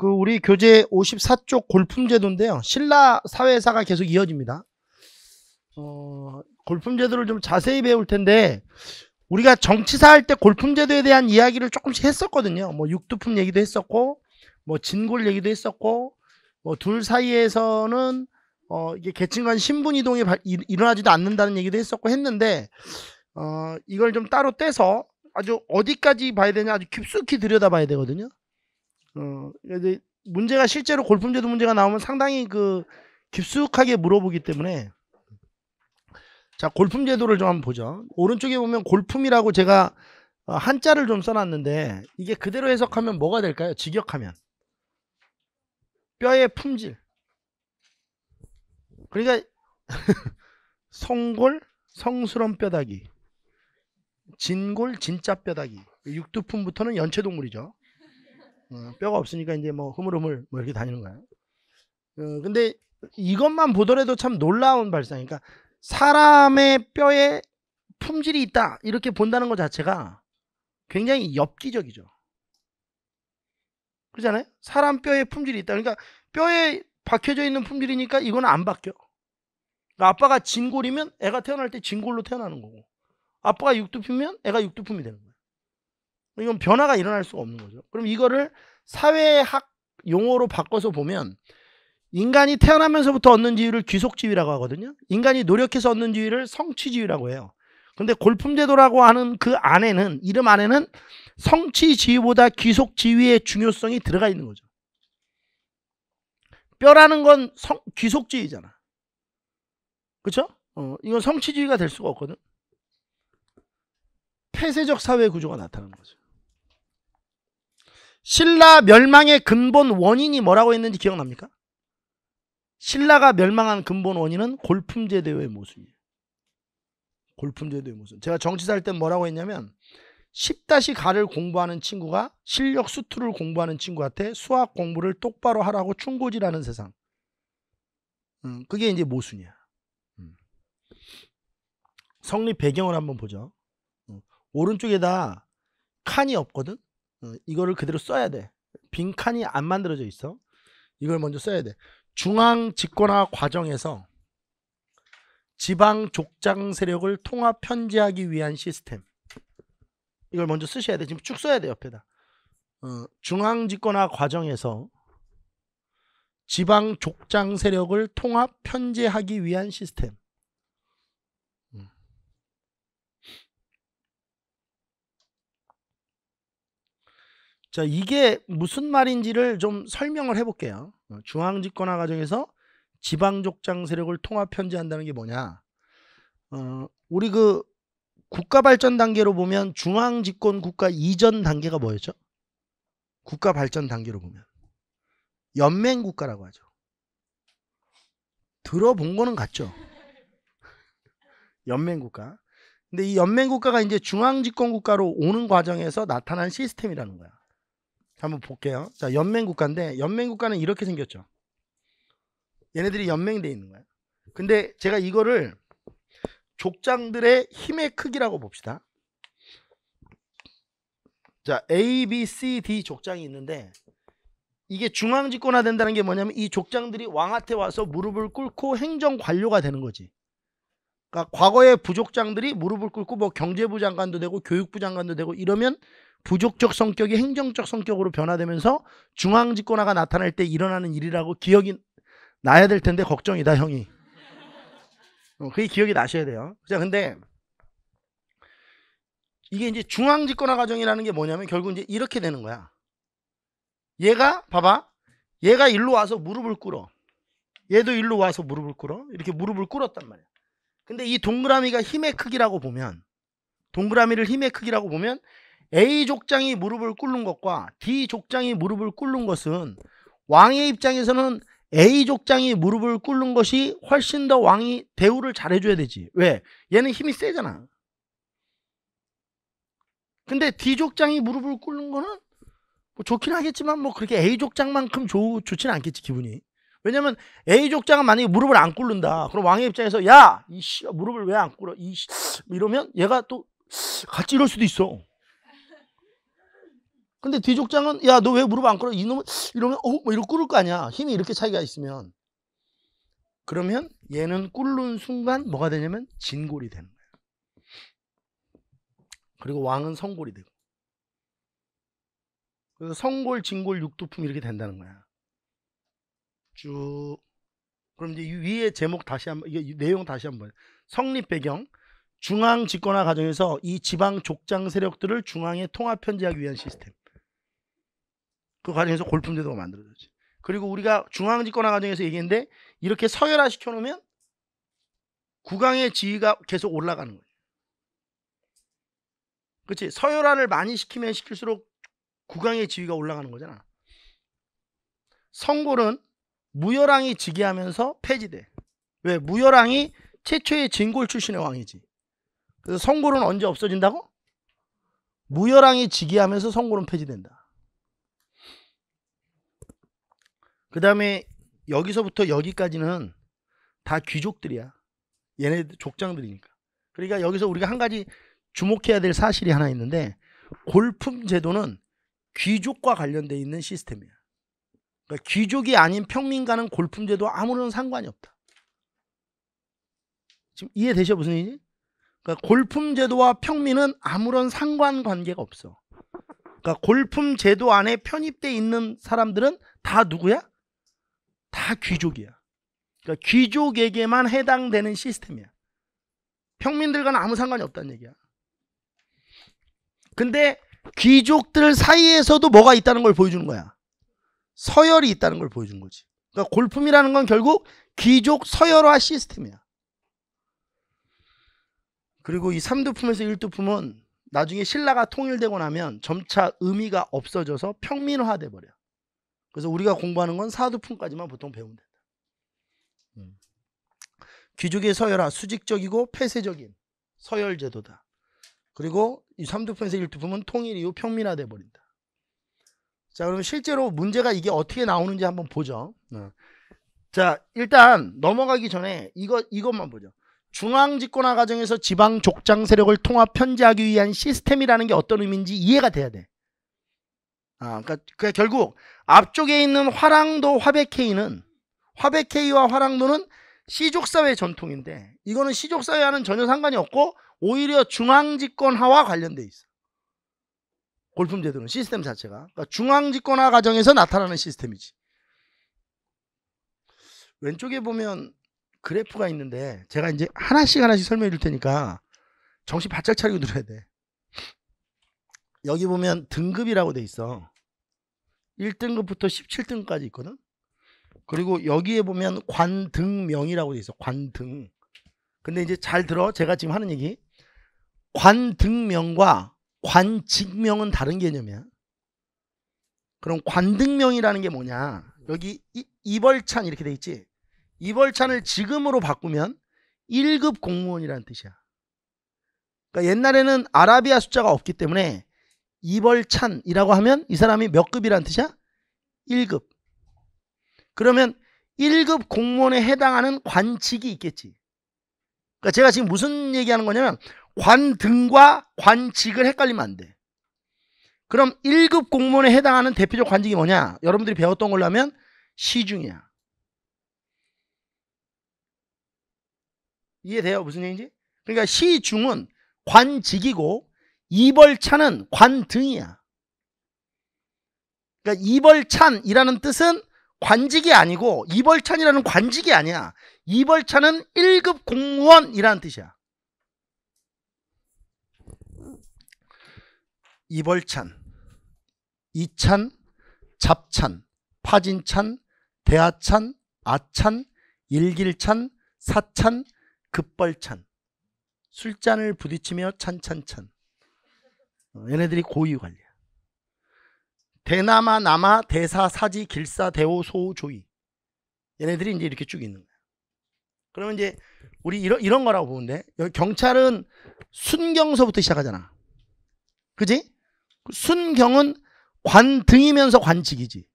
그 우리 교재 54쪽 골품제도인데요. 신라 사회사가 계속 이어집니다. 어, 골품제도를 좀 자세히 배울 텐데 우리가 정치사 할 때 골품제도에 대한 이야기를 조금씩 했었거든요. 뭐 육두품 얘기도 했었고 뭐 진골 얘기도 했었고 뭐 둘 사이에서는 어, 이게 계층 간 신분 이동이 발, 일, 일어나지도 않는다는 얘기도 했었고 했는데 어, 이걸 좀 따로 떼서 아주 어디까지 봐야 되냐 아주 깊숙이 들여다봐야 되거든요. 어, 이데 문제가 실제로 골품제도 문제가 나오면 상당히 그 깊숙하게 물어보기 때문에 자 골품 제도를 좀 한번 보죠 오른쪽에 보면 골품이라고 제가 어, 한자를 좀 써놨는데 이게 그대로 해석하면 뭐가 될까요 직역하면 뼈의 품질 그러니까 성골 성스러운 뼈다귀 진골 진짜 뼈다귀 육두품부터는 연체동물이죠 어, 뼈가 없으니까 이제 뭐 흐물흐물 뭐 이렇게 다니는 거야. 어, 근데 이것만 보더라도 참 놀라운 발상이니까 그러니까 사람의 뼈에 품질이 있다 이렇게 본다는 것 자체가 굉장히 엽기적이죠. 그렇잖아요? 사람 뼈에 품질이 있다. 그러니까 뼈에 박혀져 있는 품질이니까 이건 안 바뀌어. 그러니까 아빠가 진골이면 애가 태어날 때 진골로 태어나는 거고 아빠가 육두품이면 애가 육두품이 되는 거야. 이건 변화가 일어날 수가 없는 거죠. 그럼 이거를 사회학 용어로 바꿔서 보면 인간이 태어나면서부터 얻는 지위를 귀속지위라고 하거든요. 인간이 노력해서 얻는 지위를 성취지위라고 해요. 근데 골품제도라고 하는 그 안에는 이름 안에는 성취지위보다 귀속지위의 중요성이 들어가 있는 거죠. 뼈라는 건 성, 귀속지위잖아. 그렇죠? 어, 이건 성취지위가 될 수가 없거든. 폐쇄적 사회 구조가 나타나는 거죠. 신라 멸망의 근본 원인이 뭐라고 했는지 기억납니까? 신라가 멸망한 근본 원인은 골품제 도의 모순이에요. 골품제 도의 모순. 제가 정치사 할때 뭐라고 했냐면 10-가를 공부하는 친구가 실력 수투를 공부하는 친구한테 수학 공부를 똑바로 하라고 충고질하는 세상. 음, 그게 이제 모순이야. 음. 성립 배경을 한번 보죠. 음. 오른쪽에다 칸이 없거든. 어, 이거를 그대로 써야 돼. 빈칸이 안 만들어져 있어. 이걸 먼저 써야 돼. 중앙 집권화 과정에서 지방 족장 세력을 통합 편제하기 위한 시스템. 이걸 먼저 쓰셔야 돼. 지금 쭉 써야 돼, 옆에다. 어, 중앙 집권화 과정에서 지방 족장 세력을 통합 편제하기 위한 시스템. 자, 이게 무슨 말인지를 좀 설명을 해볼게요. 어, 중앙 집권화 과정에서 지방 족장 세력을 통합 편제한다는 게 뭐냐? 어, 우리 그 국가 발전 단계로 보면 중앙 집권 국가 이전 단계가 뭐였죠? 국가 발전 단계로 보면 연맹 국가라고 하죠. 들어본 거는 같죠. 연맹 국가. 근데 이 연맹 국가가 이제 중앙 집권 국가로 오는 과정에서 나타난 시스템이라는 거야. 한번 볼게요. 자, 연맹 국가인데 연맹 국가는 이렇게 생겼죠. 얘네들이 연맹돼 있는 거야. 근데 제가 이거를 족장들의 힘의 크기라고 봅시다. 자, A, B, C, D 족장이 있는데 이게 중앙 집권화 된다는 게 뭐냐면 이 족장들이 왕한테 와서 무릎을 꿇고 행정 관료가 되는 거지. 그러니까 과거의 부족장들이 무릎을 꿇고 뭐 경제부 장관도 되고 교육부 장관도 되고 이러면 부족적 성격이 행정적 성격으로 변화되면서 중앙 집권화가 나타날 때 일어나는 일이라고 기억이 나야 될 텐데 걱정이다 형이 어, 그게 기억이 나셔야 돼요 자 근데 이게 이제 중앙 집권화 과정이라는 게 뭐냐면 결국 이제 이렇게 되는 거야 얘가 봐봐 얘가 일로 와서 무릎을 꿇어 얘도 일로 와서 무릎을 꿇어 이렇게 무릎을 꿇었단 말이야 근데 이 동그라미가 힘의 크기라고 보면 동그라미를 힘의 크기라고 보면 A 족장이 무릎을 꿇는 것과 D 족장이 무릎을 꿇는 것은 왕의 입장에서는 A 족장이 무릎을 꿇는 것이 훨씬 더 왕이 대우를 잘해줘야 되지. 왜? 얘는 힘이 세잖아. 근데 D 족장이 무릎을 꿇는 거는 뭐 좋긴 하겠지만 뭐 그렇게 A 족장만큼 좋, 좋진 않겠지 기분이. 왜냐면 A 족장은 만약에 무릎을 안 꿇는다. 그럼 왕의 입장에서 야! 이 씨 무릎을 왜 안 꿇어? 이씨 이러면 얘가 또 같이 이럴 수도 있어. 근데 뒤족장은 야 너 왜 무릎 안 꿇어 이놈은 이러면 어 뭐 이렇게 꿇을 거 아니야 힘이 이렇게 차이가 있으면 그러면 얘는 꿇는 순간 뭐가 되냐면 진골이 되는 거예요 그리고 왕은 성골이 되고 그래서 성골 진골 육두품 이렇게 된다는 거야 쭉 그럼 이제 위에 제목 다시 한번 이게 내용 다시 한번 성립 배경 중앙 집권화 과정에서 이 지방 족장 세력들을 중앙에 통합 편제하기 위한 시스템. 그 과정에서 골품제도가 만들어졌지. 그리고 우리가 중앙집권화 과정에서 얘기했는데 이렇게 서열화 시켜놓으면 국왕의 지위가 계속 올라가는 거예요. 그렇지? 서열화를 많이 시키면 시킬수록 국왕의 지위가 올라가는 거잖아. 성골은 무열왕이 즉위하면서 폐지돼. 왜? 무열왕이 최초의 진골 출신의 왕이지. 그래서 성골은 언제 없어진다고? 무열왕이 즉위하면서 성골은 폐지된다. 그 다음에 여기서부터 여기까지는 다 귀족들이야. 얘네 족장들이니까. 그러니까 여기서 우리가 한 가지 주목해야 될 사실이 하나 있는데 골품 제도는 귀족과 관련돼 있는 시스템이야. 그러니까 귀족이 아닌 평민과는 골품 제도 아무런 상관이 없다. 지금 이해되셔 무슨 얘기지? 그러니까 골품 제도와 평민은 아무런 상관 관계가 없어. 그러니까 골품 제도 안에 편입돼 있는 사람들은 다 누구야? 다 귀족이야. 그러니까 귀족에게만 해당되는 시스템이야. 평민들과는 아무 상관이 없다는 얘기야. 근데 귀족들 사이에서도 뭐가 있다는 걸 보여주는 거야. 서열이 있다는 걸 보여준 거지. 그러니까 골품이라는 건 결국 귀족 서열화 시스템이야. 그리고 이 3두품에서 1두품은 나중에 신라가 통일되고 나면 점차 의미가 없어져서 평민화돼 버려. 그래서 우리가 공부하는 건 사두품까지만 보통 배우면 된다. 음. 귀족의 서열화 수직적이고 폐쇄적인 서열 제도다. 그리고 이삼두품에서일두품은 통일 이후 평민화돼 버린다. 자 그럼 실제로 문제가 이게 어떻게 나오는지 한번 보죠. 어. 자 일단 넘어가기 전에 이거, 이것만 보죠. 중앙집권화 과정에서 지방 족장 세력을 통합 편제하기 위한 시스템이라는 게 어떤 의미인지 이해가 돼야 돼. 아, 그니까 그러니까 결국 앞쪽에 있는 화랑도 화백회이는화백회이와 화랑도는 시족사회 전통인데 이거는 시족사회와는 전혀 상관이 없고 오히려 중앙집권화와 관련돼 있어. 골품 제도는 시스템 자체가 그러니까 중앙집권화 과정에서 나타나는 시스템이지. 왼쪽에 보면 그래프가 있는데 제가 이제 하나씩 하나씩 설명해 줄 테니까 정신 바짝 차리고 들어야 돼. 여기 보면 등급이라고 돼 있어. 1등급부터 17등까지 있거든. 그리고 여기에 보면 관등명이라고 돼 있어. 관등. 근데 이제 잘 들어. 제가 지금 하는 얘기. 관등명과 관직명은 다른 개념이야. 그럼 관등명이라는 게 뭐냐? 여기 이, 이벌찬 이렇게 돼 있지. 이벌찬을 지금으로 바꾸면 1급 공무원이라는 뜻이야. 그러니까 옛날에는 아라비아 숫자가 없기 때문에 이벌찬이라고 하면 이 사람이 몇 급이란 뜻이야? 1급. 그러면 1급 공무원에 해당하는 관직이 있겠지. 그러니까 제가 지금 무슨 얘기하는 거냐면 관등과 관직을 헷갈리면 안 돼. 그럼 1급 공무원에 해당하는 대표적 관직이 뭐냐? 여러분들이 배웠던 걸로 하면 시중이야. 이해돼요? 무슨 얘기인지? 그러니까 시중은 관직이고 이벌찬은 관등이야. 그러니까 이벌찬이라는 뜻은 관직이 아니고 이벌찬이라는 관직이 아니야. 이벌찬은 1급 공무원이라는 뜻이야. 이벌찬, 이찬, 잡찬, 파진찬, 대하찬, 아찬, 일길찬, 사찬, 급벌찬. 술잔을 부딪히며 찬찬찬. 어, 얘네들이 고위 관리야. 대나마, 남아, 대사, 사지, 길사, 대호, 소 조이. 얘네들이 이제 이렇게 쭉 있는 거야. 그러면 이제 우리 이런 이런 거라고 보는데 여기 경찰은 순경서부터 시작하잖아. 그지? 그 순경은 관등이면서 관직이지.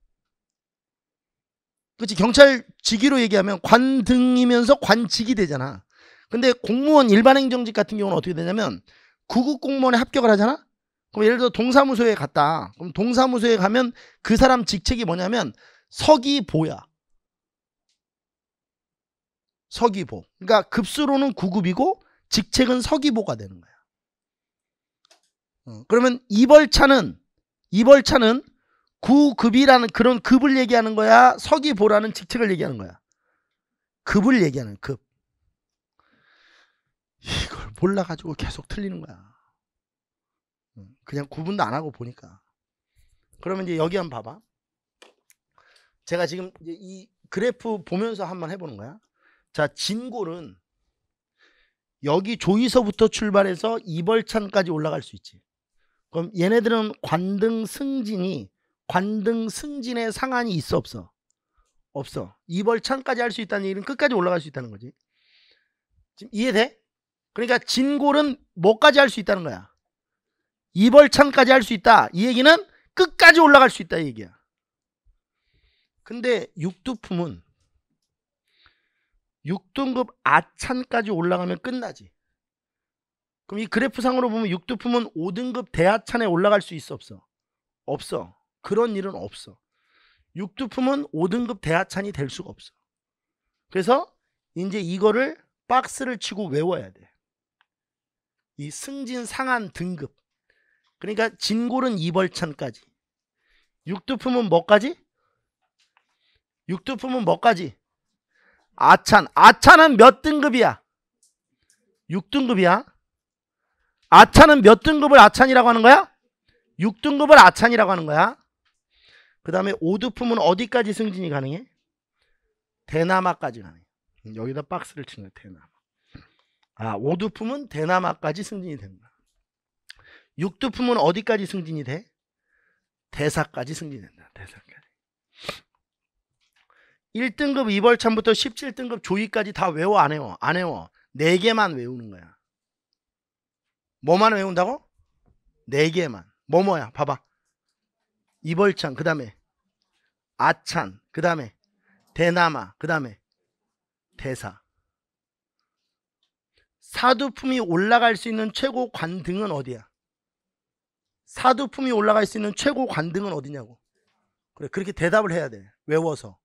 그치 경찰 직위로 얘기하면 관등이면서 관직이 되잖아. 근데 공무원 일반 행정직 같은 경우는 어떻게 되냐면 구급 공무원에 합격을 하잖아. 그럼 예를 들어 동사무소에 갔다. 그럼 동사무소에 가면 그 사람 직책이 뭐냐면 서기보야. 서기보. 그러니까 급수로는 구급이고 직책은 서기보가 되는 거야. 어, 그러면 이벌차는 이벌차는 구급이라는 그런 급을 얘기하는 거야. 서기보라는 직책을 얘기하는 거야. 급을 얘기하는 급. 이걸 몰라가지고 계속 틀리는 거야. 음, 그냥 구분도 안 하고 보니까. 그러면 이제 여기 한번 봐봐. 제가 지금 이 그래프 보면서 한번 해보는 거야. 자, 진골은 여기 조이서부터 출발해서 이벌찬까지 올라갈 수 있지. 그럼 얘네들은 관등 승진이 관등 승진의 상한이 있어 없어? 없어. 이벌찬까지 할 수 있다는 얘기는 끝까지 올라갈 수 있다는 거지. 지금 이해돼? 그러니까 진골은 뭐까지 할 수 있다는 거야? 이벌창까지 할 수 있다. 이 얘기는 끝까지 올라갈 수 있다 얘기야. 근데 육두품은 6등급 아찬까지 올라가면 끝나지. 그럼 이 그래프상으로 보면 6두품은 5등급 대하찬에 올라갈 수 있어 없어? 없어. 그런 일은 없어. 6두품은 5등급 대하찬이 될 수가 없어. 그래서 이제 이거를 박스를 치고 외워야 돼. 이 승진 상한 등급. 그러니까 진골은 이벌찬까지 육두품은 뭐까지? 육두품은 뭐까지? 아찬 아찬은 몇 등급이야? 6등급이야 아찬은 몇 등급을 아찬이라고 하는 거야? 6등급을 아찬이라고 하는 거야 그 다음에 오두품은 어디까지 승진이 가능해? 대나마까지 가능해 여기다 박스를 치는 거야 대나마 아 오두품은 대나마까지 승진이 된다 육두품은 어디까지 승진이 돼? 대사까지 승진된다. 대사까지. 1등급 이벌참부터 17등급 조이까지 다 외워 안 외워? 안 외워. 4개만 외우는 거야. 뭐만 외운다고? 4개만. 뭐뭐야? 봐봐. 이벌참 그 다음에 아찬 그 다음에 대나마 그 다음에 대사 사두품이 올라갈 수 있는 최고 관등은 어디야? 사두품이 올라갈 수 있는 최고 관등은 어디냐고. 그래, 그렇게 대답을 해야 돼. 외워서.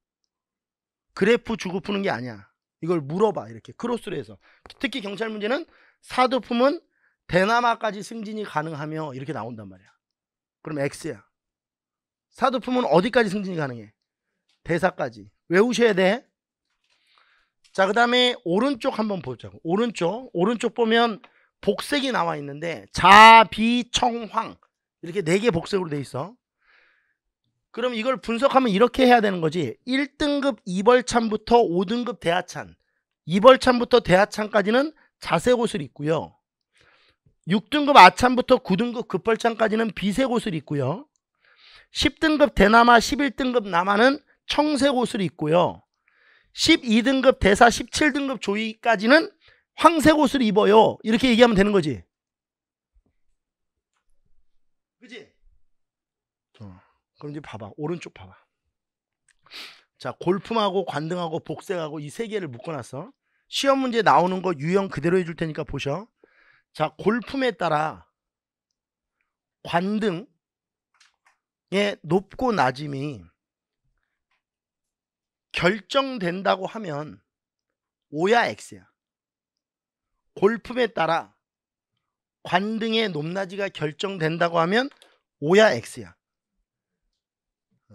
그래프 주고 푸는 게 아니야. 이걸 물어봐, 이렇게. 크로스로 해서. 특히 경찰 문제는 사두품은 대남아까지 승진이 가능하며 이렇게 나온단 말이야. 그럼 X야. 사두품은 어디까지 승진이 가능해? 대사까지. 외우셔야 돼. 자, 그 다음에 오른쪽 한번 보자고. 오른쪽. 오른쪽 보면 복색이 나와 있는데 자비청황 이렇게 네 개 복색으로 돼 있어. 그럼 이걸 분석하면 이렇게 해야 되는 거지. 1등급 2벌찬부터 5등급 대하찬, 2벌찬부터 대하찬까지는 자색 옷을 입고요. 6등급 아찬부터 9등급 급벌찬까지는 비색 옷을 입고요. 10등급 대남아, 11등급 남아는 청색 옷을 입고요. 12등급 대사, 17등급 조이까지는 황색 옷을 입어요. 이렇게 얘기하면 되는 거지. 그지? 어. 그럼 이제 봐봐. 오른쪽 봐봐. 자, 골품하고 관등하고 복색하고 이 세 개를 묶어놨어. 시험 문제 나오는 거 유형 그대로 해줄 테니까 보셔. 자, 골품에 따라 관등의 높고 낮음이 결정된다고 하면 O야 X야. 골품에 따라 관등의 높낮이가 결정된다고 하면 O야 X야. 어.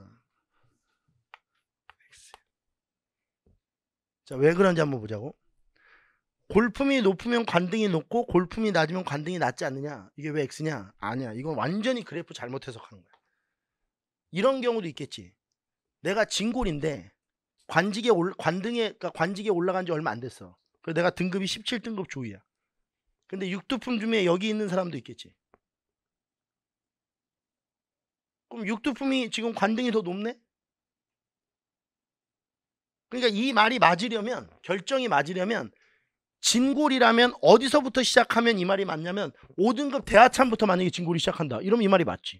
자, 왜 그런지 한번 보자고. 골품이 높으면 관등이 높고 골품이 낮으면 관등이 낮지 않느냐? 이게 왜 X냐? 아니야. 이건 완전히 그래프 잘못 해석하는 거야. 이런 경우도 있겠지. 내가 진골인데 관직에 올, 관등에 그러니까 관직에 올라간 지 얼마 안 됐어. 그래서 내가 등급이 17등급 조이야. 근데 육두품 중에 여기 있는 사람도 있겠지. 그럼 육두품이 지금 관등이 더 높네? 그러니까 이 말이 맞으려면 결정이 맞으려면 진골이라면 어디서부터 시작하면 이 말이 맞냐면 5등급 대하참부터 만약에 진골이 시작한다. 이러면 이 말이 맞지.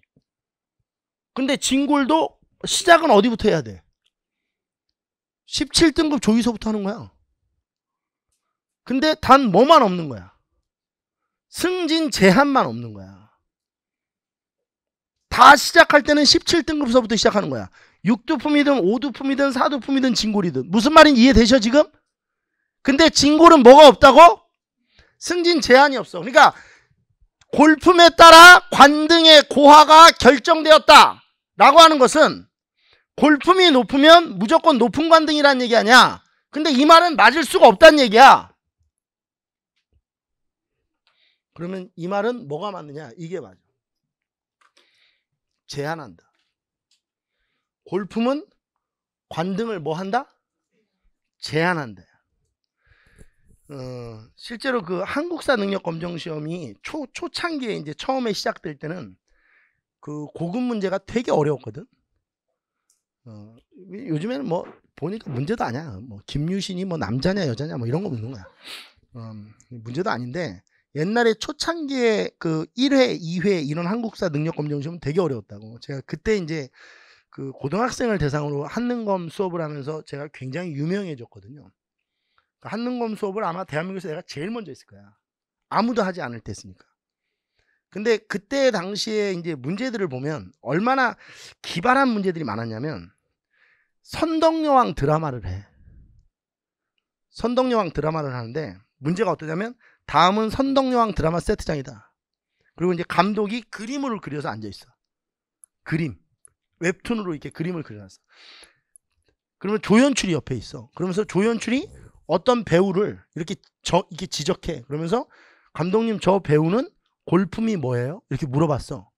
근데 진골도 시작은 어디부터 해야 돼? 17등급 조이서부터 하는 거야. 근데 단 뭐만 없는 거야. 승진 제한만 없는 거야. 다 시작할 때는 17등급서부터 시작하는 거야. 6두품이든 5두품이든 4두품이든 진골이든 무슨 말인지 이해되셔 지금? 근데 진골은 뭐가 없다고? 승진 제한이 없어. 그러니까 골품에 따라 관등의 고하가 결정되었다 라고 하는 것은 골품이 높으면 무조건 높은 관등이라는 얘기 아니야. 근데 이 말은 맞을 수가 없다는 얘기야. 그러면 이 말은 뭐가 맞느냐? 이게 맞아. 제한한다. 골품은 관등을 뭐 한다? 제한한다. 어, 실제로 그 한국사 능력 검정 시험이 초 초창기에 이제 처음에 시작될 때는 그 고급 문제가 되게 어려웠거든. 어, 요즘에는 뭐 보니까 문제도 아니야. 뭐 김유신이 뭐 남자냐 여자냐 뭐 이런 거 묻는 거야. 어, 문제도 아닌데 옛날에 초창기에 그 1회, 2회 이런 한국사 능력 검정 시험 되게 어려웠다고. 제가 그때 이제 그 고등학생을 대상으로 한능검 수업을 하면서 제가 굉장히 유명해졌거든요. 그러니까 한능검 수업을 아마 대한민국에서 내가 제일 먼저 했을 거야. 아무도 하지 않을 때 했으니까. 근데 그때 당시에 이제 문제들을 보면 얼마나 기발한 문제들이 많았냐면 선덕여왕 드라마를 해. 선덕여왕 드라마를 하는데 문제가 어떠냐면 다음은 선덕여왕 드라마 세트장이다. 그리고 이제 감독이 그림을 그려서 앉아있어. 그림. 웹툰으로 이렇게 그림을 그려놨어. 그러면 조연출이 옆에 있어. 그러면서 조연출이 어떤 배우를 이렇게 저, 이렇게 지적해. 그러면서 감독님 저 배우는 골품이 뭐예요? 이렇게 물어봤어.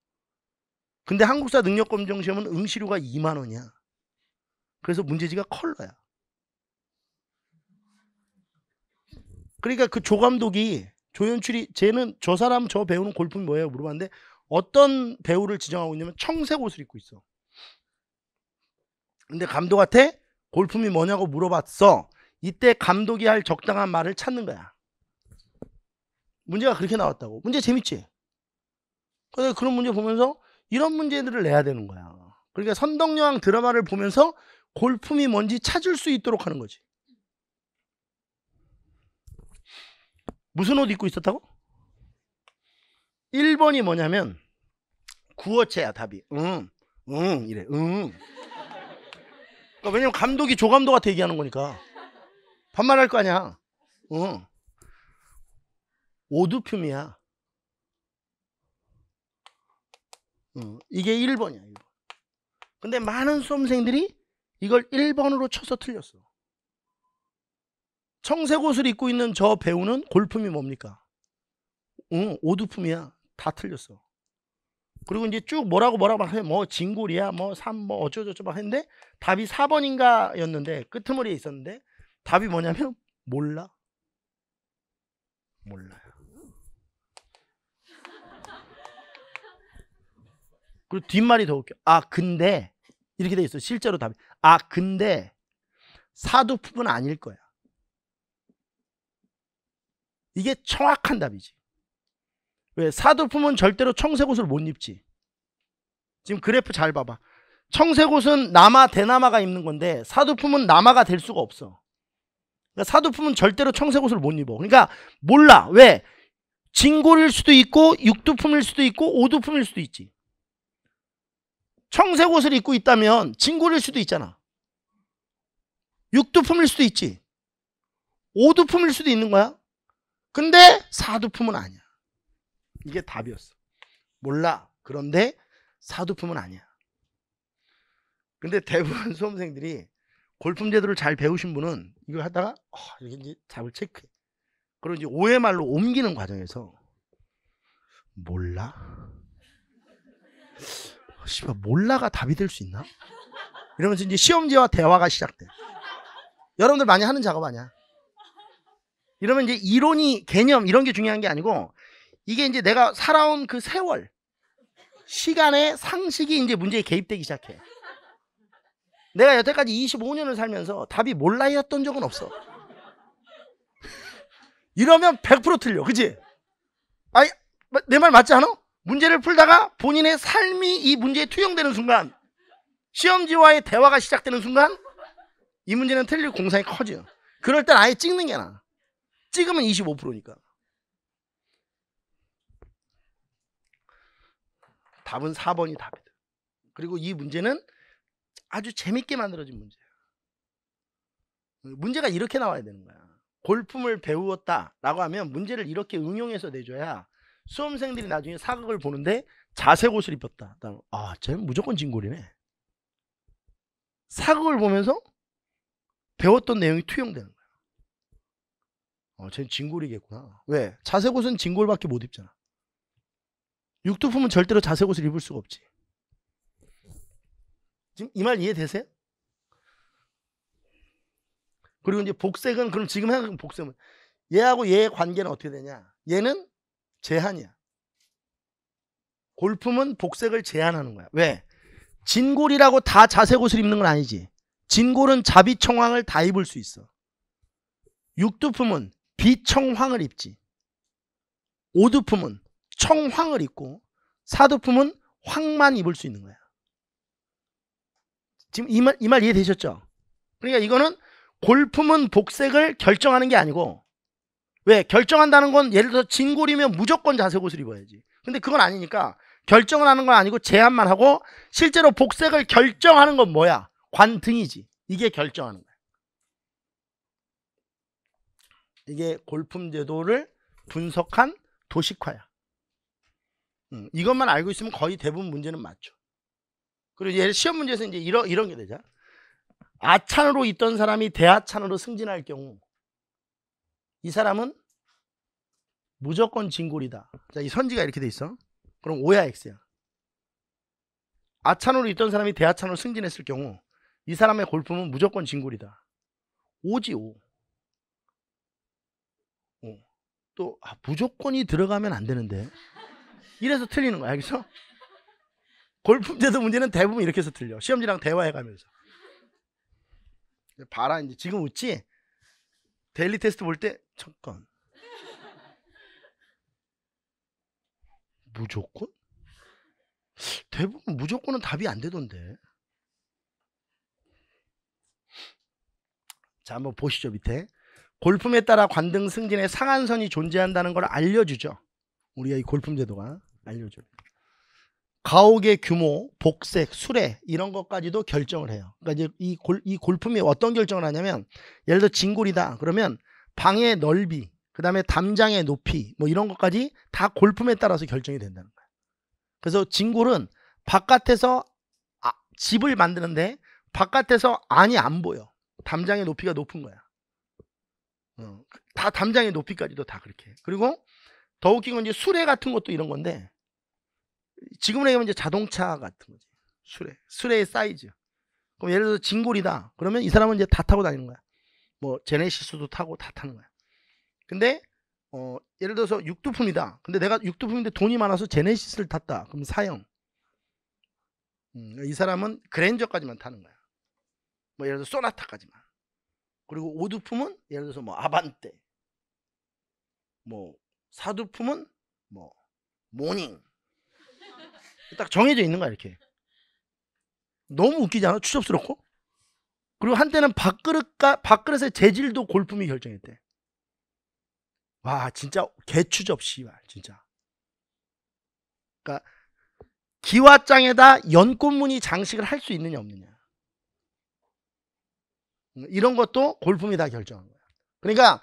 근데 한국사 능력검정 시험은 응시료가 2만 원이야. 그래서 문제지가 컬러야. 그러니까 그 조감독이 조연출이 쟤는 저 사람 저 배우는 골품이 뭐예요? 물어봤는데 어떤 배우를 지정하고 있냐면 청색 옷을 입고 있어. 근데 감독한테 골품이 뭐냐고 물어봤어. 이때 감독이 할 적당한 말을 찾는 거야. 문제가 그렇게 나왔다고. 문제 재밌지? 그래서 그런 문제 보면서 이런 문제들을 내야 되는 거야. 그러니까 선덕여왕 드라마를 보면서 골품이 뭔지 찾을 수 있도록 하는 거지. 무슨 옷 입고 있었다고? 1번이 뭐냐면 구어체야 답이. 응, 응 이래. 응. 그러니까 왜냐면 감독이 조감독한테 얘기하는 거니까 반말할 거 아니야. 응. 오두품이야. 응. 이게 1번이야. 1번. 근데 많은 수험생들이 이걸 1번으로 쳐서 틀렸어. 청색 옷을 입고 있는 저 배우는 골품이 뭡니까? 응, 오두품이야. 다 틀렸어. 그리고 이제 쭉 뭐라고 뭐라고 막 해. 뭐, 진골이야. 뭐, 삼, 뭐, 어쩌저쩌 막 했는데 답이 4번인가 였는데, 끄머리에 있었는데 답이 뭐냐면 몰라. 몰라요. 그리고 뒷말이 더 웃겨. 아, 근데. 이렇게 돼 있어. 실제로 답이. 아, 근데 사두품은 아닐 거야. 이게 정확한 답이지. 왜? 사두품은 절대로 청색 옷을 못 입지. 지금 그래프 잘 봐봐. 청색 옷은 남아, 대남아가 입는 건데 사두품은 남아가 될 수가 없어. 그러니까 사두품은 절대로 청색 옷을 못 입어. 그러니까 몰라. 왜? 진골일 수도 있고 육두품일 수도 있고 오두품일 수도 있지. 청색 옷을 입고 있다면 진골일 수도 있잖아. 육두품일 수도 있지. 오두품일 수도 있는 거야. 근데 사두품은 아니야. 이게 답이었어. 몰라. 그런데 사두품은 아니야. 근데 대부분 수험생들이 골품 제도를 잘 배우신 분은 이걸 하다가 어, 이게 이제 답을 체크해. 그리고 이제 오해 말로 옮기는 과정에서 몰라? 아, 씨발 몰라가 답이 될 수 있나? 이러면서 이제 시험지와 대화가 시작돼. 여러분들 많이 하는 작업 아니야? 이러면 이제 이론이 개념 이런 게 중요한 게 아니고 이게 이제 내가 살아온 그 세월 시간의 상식이 이제 문제에 개입되기 시작해. 내가 여태까지 25년을 살면서 답이 몰라였던 적은 없어. 이러면 100% 틀려. 그지? 아니, 내 말 맞지 않아? 문제를 풀다가 본인의 삶이 이 문제에 투영되는 순간, 시험지와의 대화가 시작되는 순간, 이 문제는 틀릴 공산이 커져. 그럴 땐 아예 찍는 게 나아. 찍으면 25%니까. 답은 4번이 답이다. 그리고 이 문제는 아주 재밌게 만들어진 문제야. 문제가 이렇게 나와야 되는 거야. 골품을 배우었다라고 하면 문제를 이렇게 응용해서 내줘야 수험생들이 나중에 사극을 보는데 자색 옷을 입었다 아, 쟤는 무조건 진골이네. 사극을 보면서 배웠던 내용이 투영되는 거야. 어, 쟤 진골이겠구나. 왜? 자색 옷은 진골밖에 못 입잖아. 육두품은 절대로 자색 옷을 입을 수가 없지. 지금 이 말 이해되세요? 그리고 이제 복색은 그럼 지금 생각하면 복색은 얘하고 얘의 관계는 어떻게 되냐? 얘는 제한이야. 골품은 복색을 제한하는 거야. 왜? 진골이라고 다 자색 옷을 입는 건 아니지. 진골은 자비 청황을 다 입을 수 있어. 육두품은 비청황을 입지. 오두품은 청황을 입고 사두품은 황만 입을 수 있는 거야. 지금 이말이말 이해되셨죠? 그러니까 이거는 골품은 복색을 결정하는 게 아니고 왜 결정한다는 건 예를 들어 진골이면 무조건 자색 옷을 입어야지. 근데 그건 아니니까 결정을 하는 건 아니고 제안만 하고 실제로 복색을 결정하는 건 뭐야? 관등이지. 이게 결정하는 거야. 이게 골품 제도를 분석한 도식화야. 음, 이것만 알고 있으면 거의 대부분 문제는 맞죠. 그리고 예를 시험 문제에서 이제 이러, 이런 게 되죠. 아찬으로 있던 사람이 대아찬으로 승진할 경우 이 사람은 무조건 진골이다. 자, 이 선지가 이렇게 돼 있어. 그럼 오야 X야. 아찬으로 있던 사람이 대아찬으로 승진했을 경우 이 사람의 골품은 무조건 진골이다. 오지 오. 또 아, 무조건이 들어가면 안 되는데 이래서 틀리는 거야 그죠? 골프 문제도 문제는 대부분 이렇게 해서 틀려 시험지랑 대화해가면서 봐라 이제 지금 웃지? 데일리 테스트 볼때 잠깐 무조건? 대부분 무조건은 답이 안 되던데 자 한번 보시죠 밑에 골품에 따라 관등 승진의 상한선이 존재한다는 걸 알려주죠. 우리가 이 골품 제도가 알려줘요. 가옥의 규모, 복색, 수레 이런 것까지도 결정을 해요. 그러니까 이제 이, 골, 이 골품이 어떤 결정을 하냐면 예를 들어 진골이다. 그러면 방의 넓이, 그다음에 담장의 높이 뭐 이런 것까지 다 골품에 따라서 결정이 된다는 거예요. 그래서 진골은 바깥에서 아, 집을 만드는데 바깥에서 안이 안 보여. 담장의 높이가 높은 거야. 어, 다 담장의 높이까지도 다 그렇게. 그리고 더 웃긴 건 이제 수레 같은 것도 이런 건데 지금은 얘기하면 이제 자동차 같은 거지. 수레. 수레의 사이즈. 그럼 예를 들어서 진골이다. 그러면 이 사람은 이제 다 타고 다니는 거야. 뭐 제네시스도 타고 다 타는 거야. 근데 어, 예를 들어서 육두품이다. 근데 내가 육두품인데 돈이 많아서 제네시스를 탔다. 그럼 사형. 음, 이 사람은 그랜저까지만 타는 거야. 뭐 예를 들어 서 소나타까지만. 그리고 오두품은 예를 들어서 뭐 아반떼, 뭐 사두품은 뭐 모닝 딱 정해져 있는 거야 이렇게 너무 웃기지 않아? 추접스럽고 그리고 한때는 밥그릇과 밥그릇의 재질도 골품이 결정했대 와 진짜 개추접 씨발 진짜 그러니까 기와장에다 연꽃무늬 장식을 할 수 있느냐 없느냐 이런 것도 골품이 다 결정한 거야. 그러니까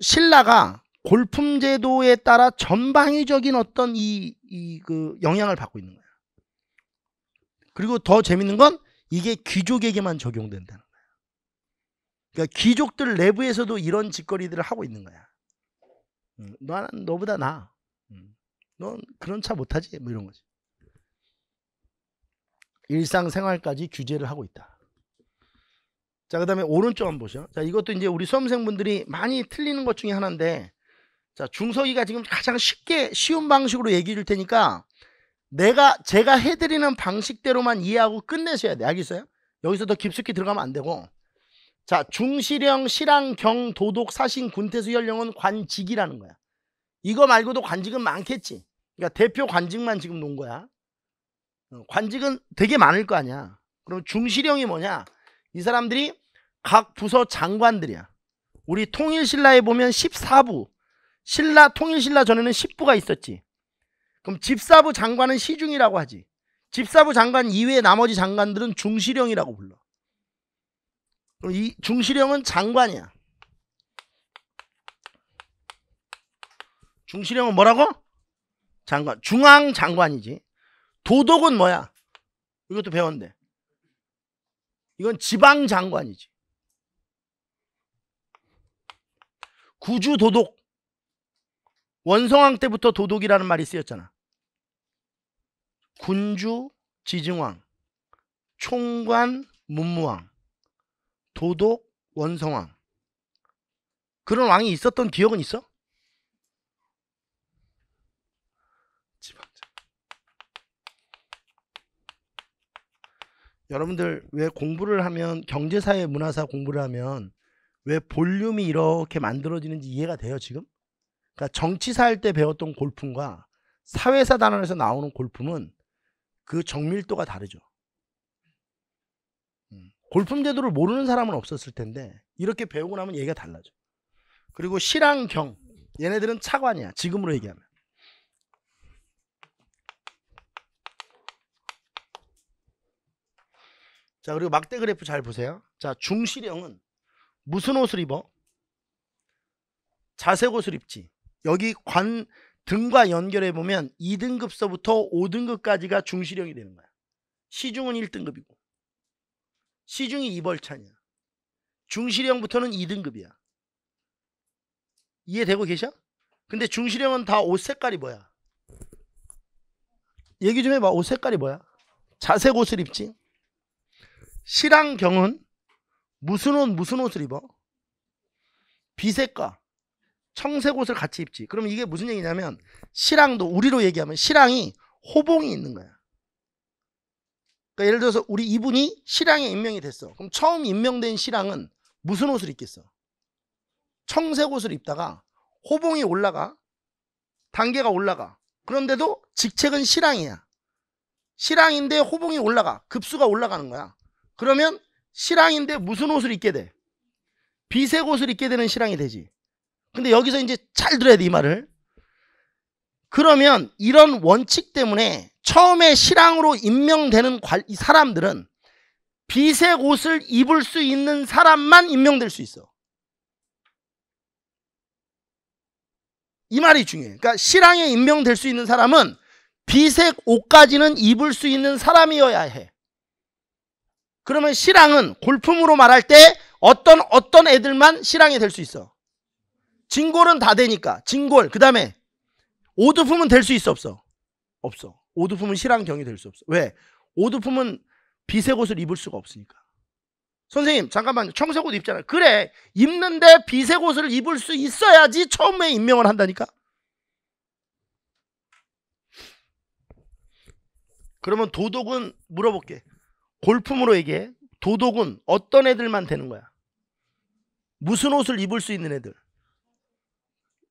신라가 골품 제도에 따라 전방위적인 어떤 이 이 그 영향을 받고 있는 거야. 그리고 더 재밌는 건 이게 귀족에게만 적용된다는 거야. 그러니까 귀족들 내부에서도 이런 짓거리들을 하고 있는 거야. 음, 너 너보다 나. 음, 넌 그런 차 못하지. 뭐 이런 거지. 일상생활까지 규제를 하고 있다. 자, 그 다음에 오른쪽 한번 보죠. 자, 이것도 이제 우리 수험생분들이 많이 틀리는 것 중에 하나인데, 자, 중석이가 지금 가장 쉽게, 쉬운 방식으로 얘기해 줄 테니까, 내가, 제가 해드리는 방식대로만 이해하고 끝내셔야 돼. 알겠어요? 여기서 더 깊숙이 들어가면 안 되고. 자, 중시령, 실랑 경, 도독, 사신, 군태수, 연령은 관직이라는 거야. 이거 말고도 관직은 많겠지. 그러니까 대표 관직만 지금 놓은 거야. 어, 관직은 되게 많을 거 아니야. 그럼 중시령이 뭐냐? 이 사람들이 각 부서 장관들이야. 우리 통일신라에 보면 14부 신라 통일신라 전에는 10부가 있었지. 그럼 집사부 장관은 시중이라고 하지. 집사부 장관 이외의 나머지 장관들은 중실령이라고 불러. 그럼 이 중실령은 장관이야. 중실령은 뭐라고? 장관. 중앙 장관이지. 도덕은 뭐야? 이것도 배웠는데. 이건 지방 장관이지. 구주 도독. 원성왕 때부터 도독이라는 말이 쓰였잖아. 군주 지증왕, 총관 문무왕, 도독 원성왕. 그런 왕이 있었던 기억은 있어? 여러분들 왜 공부를 하면 경제사회 문화사 공부를 하면 왜 볼륨이 이렇게 만들어지는지 이해가 돼요 지금? 그러니까 정치사 할 때 배웠던 골품과 사회사 단원에서 나오는 골품은 그 정밀도가 다르죠. 음, 골품 제도를 모르는 사람은 없었을 텐데 이렇게 배우고 나면 얘기가 달라져. 그리고 실랑경 얘네들은 차관이야. 지금으로 얘기하면. 자 그리고 막대 그래프 잘 보세요. 자 중실형은 무슨 옷을 입어? 자색 옷을 입지. 여기 관 등과 연결해 보면 2등급서부터 5등급까지가 중시령이 되는 거야. 시중은 1등급이고 시중이 2벌차냐 중시령부터는 2등급이야. 이해되고 계셔? 근데 중시령은 다 옷 색깔이 뭐야? 얘기 좀 해봐. 옷 색깔이 뭐야? 자색 옷을 입지. 실랑경은 무슨 옷 무슨 옷을 입어? 비색과 청색 옷을 같이 입지. 그럼 이게 무슨 얘기냐면 실랑도 우리로 얘기하면 실랑이 호봉이 있는 거야. 그러니까 예를 들어서 우리 이분이 실랑에 임명이 됐어. 그럼 처음 임명된 실랑은 무슨 옷을 입겠어? 청색 옷을 입다가 호봉이 올라가 단계가 올라가. 그런데도 직책은 실랑이야실랑인데 호봉이 올라가 급수가 올라가는 거야. 그러면 실랑인데 무슨 옷을 입게 돼? 비색 옷을 입게 되는 실랑이 되지. 근데 여기서 이제 잘 들어야 돼, 이 말을. 그러면 이런 원칙 때문에 처음에 실랑으로 임명되는 사람들은 비색 옷을 입을 수 있는 사람만 임명될 수 있어. 이 말이 중요해. 그러니까 실랑에 임명될 수 있는 사람은 비색 옷까지는 입을 수 있는 사람이어야 해. 그러면 실랑은 골품으로 말할 때 어떤 어떤 애들만 실랑이 될 수 있어. 진골은 다 되니까. 진골. 그 다음에 오두품은 될 수 있어 없어? 없어. 오두품은 실랑경이 될 수 없어. 왜? 오두품은 비색 옷을 입을 수가 없으니까. 선생님 잠깐만요. 청색 옷입잖아 그래. 입는데 비색 옷을 입을 수 있어야지 처음에 임명을 한다니까. 그러면 도덕은 물어볼게. 골품으로 얘기해. 도덕은 어떤 애들만 되는 거야? 무슨 옷을 입을 수 있는 애들.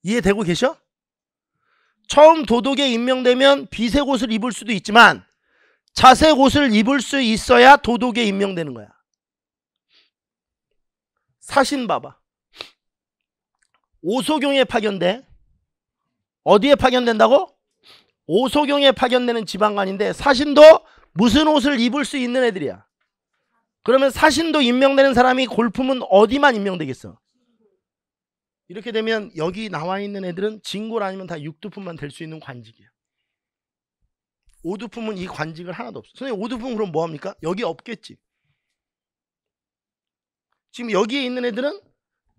이해되고 계셔? 처음 도덕에 임명되면 비색 옷을 입을 수도 있지만 자색 옷을 입을 수 있어야 도덕에 임명되는 거야. 사신 봐봐. 오소경에 파견돼. 어디에 파견된다고? 오소경에 파견되는 지방관인데 사신도 무슨 옷을 입을 수 있는 애들이야. 그러면 사신도 임명되는 사람이 골품은 어디만 임명되겠어? 이렇게 되면 여기 나와 있는 애들은 진골 아니면 다 육두품만 될 수 있는 관직이야. 오두품은 이 관직을 하나도 없어. 선생님 오두품 그럼 뭐합니까? 여기 없겠지. 지금 여기에 있는 애들은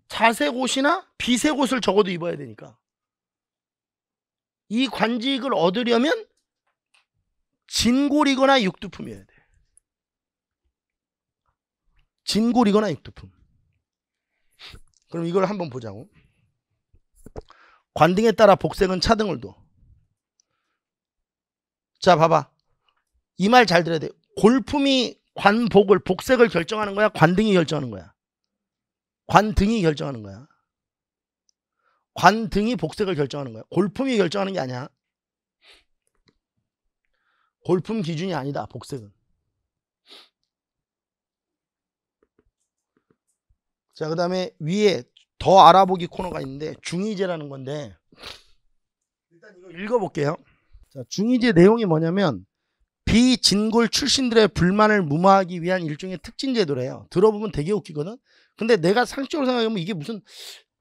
자색 옷이나 비색 옷을 적어도 입어야 되니까. 이 관직을 얻으려면 진골이거나 육두품이어야 돼. 진골이거나 육두품. 그럼 이걸 한번 보자고. 관등에 따라 복색은 차등을 둬. 자, 봐봐. 이 말 잘 들어야 돼. 골품이 관복을, 복색을 결정하는 거야? 관등이 결정하는 거야? 관등이 결정하는 거야. 관등이 복색을 결정하는 거야. 골품이 결정하는 게 아니야. 골품 기준이 아니다. 복색은. 자, 그 다음에 위에 더 알아보기 코너가 있는데 중의제라는 건데 일단 이거 읽어볼게요. 자, 중의제 내용이 뭐냐면 비진골 출신들의 불만을 무마하기 위한 일종의 특진 제도래요. 들어보면 되게 웃기거든. 근데 내가 상식적으로 생각하면 이게 무슨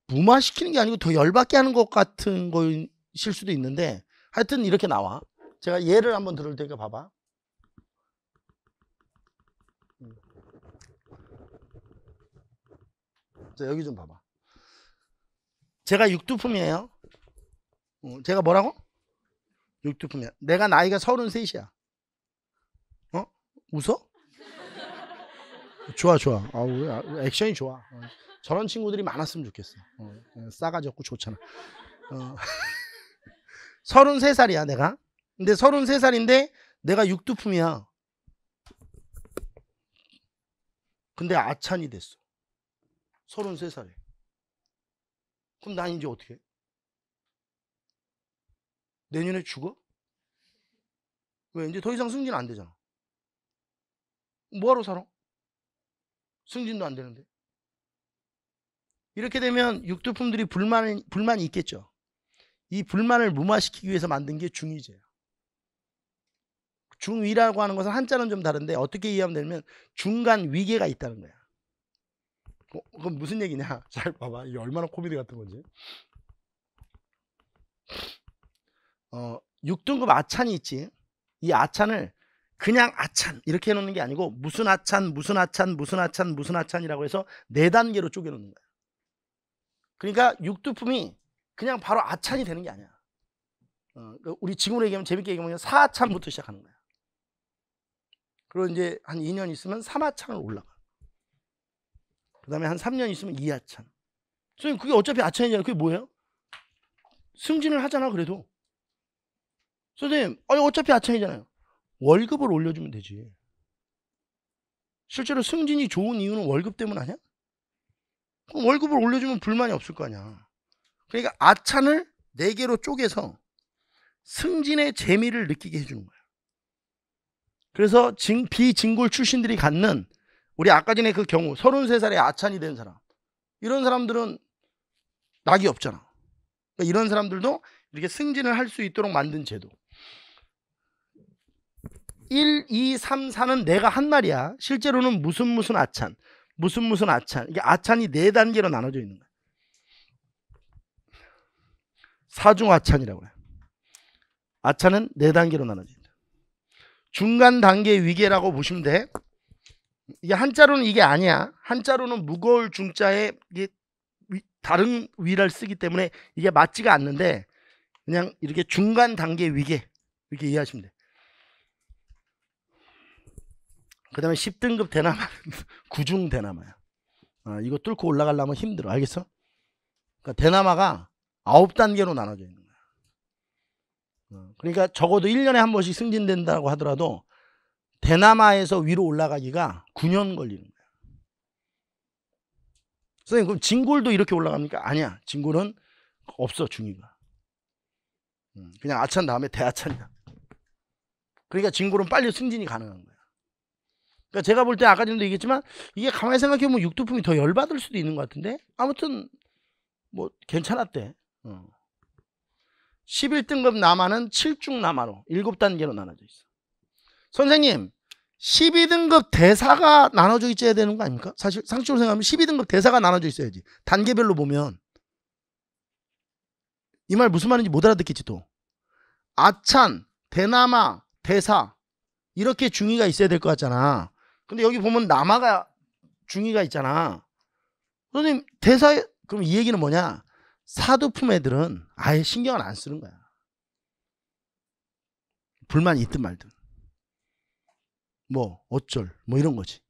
무마시키는 게 아니고 더 열받게 하는 것 같은 것일 수도 있는데 하여튼 이렇게 나와. 제가 예를 한번 들을 테니까 봐봐. 음. 자, 여기 좀 봐봐. 제가 육두품이에요. 어, 제가 뭐라고? 육두품이야. 내가 나이가 서른셋이야. 어? 웃어? 좋아, 좋아. 아우, 아, 액션이 좋아. 어. 저런 친구들이 많았으면 좋겠어. 어. 어 싸가지 없고 좋잖아. 어. 33살이야, 내가. 근데 33살인데 내가 육두품이야. 근데 아찬이 됐어. 33살에. 그럼 난 이제 어떻게 해? 내년에 죽어? 왜? 이제 더 이상 승진 안 되잖아. 뭐하러 살아? 승진도 안 되는데. 이렇게 되면 육두품들이 불만, 불만이 있겠죠. 이 불만을 무마시키기 위해서 만든 게 중의제야. 중위라고 하는 것은 한자는 좀 다른데 어떻게 이해하면 되면 냐 중간 위계가 있다는 거야. 어, 그건 무슨 얘기냐? 잘 봐봐. 이게 얼마나 코미디 같은 건지. 어, 6등급 아찬이 있지. 이 아찬을 그냥 아찬 이렇게 해놓는 게 아니고 무슨 아찬, 무슨 아찬, 무슨 아찬, 무슨 아찬이라고 해서 4 단계로 쪼개놓는 거야. 그러니까 육두품이 그냥 바로 아찬이 되는 게 아니야. 어, 그 우리 지금으로 얘기하면 재밌게 얘기하면 사아찬부터 시작하는 거야. 그리고 이제 한 2년 있으면 3하차을 올라가. 그 다음에 한 3년 있으면 2하차. 선생님, 그게 어차피 아차이잖아요 그게 뭐예요? 승진을 하잖아, 그래도. 선생님, 아니, 어차피 아차이잖아요 월급을 올려주면 되지. 실제로 승진이 좋은 이유는 월급 때문 아니야? 그럼 월급을 올려주면 불만이 없을 거 아니야. 그러니까 아찬을 4개로 쪼개서 승진의 재미를 느끼게 해주는 거야. 그래서 진, 비진골 출신들이 갖는 우리 아까 전에 그 경우 서른 세살에 아찬이 된 사람 이런 사람들은 낙이 없잖아 그러니까 이런 사람들도 이렇게 승진을 할 수 있도록 만든 제도 1, 2, 3, 4는 내가 한 말이야 실제로는 무슨 무슨 아찬 무슨 무슨 아찬 이게 아찬이 네 단계로 나눠져 있는 거야 사중 아찬이라고 해요 아찬은 네 단계로 나눠져 중간 단계 위계라고 보시면 돼. 이게 한자로는 이게 아니야. 한자로는 무거울 중자에 이게 다른 위를 쓰기 때문에 이게 맞지가 않는데 그냥 이렇게 중간 단계 위계 이렇게 이해하시면 돼. 그 다음에 10등급 대나마 구중 대나마야. 아, 이거 뚫고 올라가려면 힘들어. 알겠어? 그러니까 대나마가 9단계로 나눠져 있는 어, 그러니까 적어도 1년에 한 번씩 승진된다고 하더라도 대남아에서 위로 올라가기가 9년 걸리는 거야. 선생님 그럼 진골도 이렇게 올라갑니까? 아니야. 진골은 없어 중위가. 음, 그냥 아찬 다음에 대아찬이야. 그러니까 진골은 빨리 승진이 가능한 거야. 그러니까 제가 볼 때 아까 전도 에 얘기했지만 이게 가만히 생각해보면 육두품이 더 열받을 수도 있는 것 같은데 아무튼 뭐 괜찮았대. 어. 11등급 남아는 7중 남아로 7단계로 나눠져 있어. 선생님, 12등급 대사가 나눠져 있어야 되는 거 아닙니까? 사실 상식적으로 생각하면 12등급 대사가 나눠져 있어야지. 단계별로 보면 이 말 무슨 말인지 못 알아듣겠지 또. 아찬, 대남아, 대사 이렇게 중위가 있어야 될 것 같잖아. 근데 여기 보면 남아가 중위가 있잖아. 선생님 대사 그럼 이 얘기는 뭐냐? 사두품 애들은 아예 신경을 안 쓰는 거야. 불만이 있든 말든. 뭐 어쩔 뭐 이런 거지.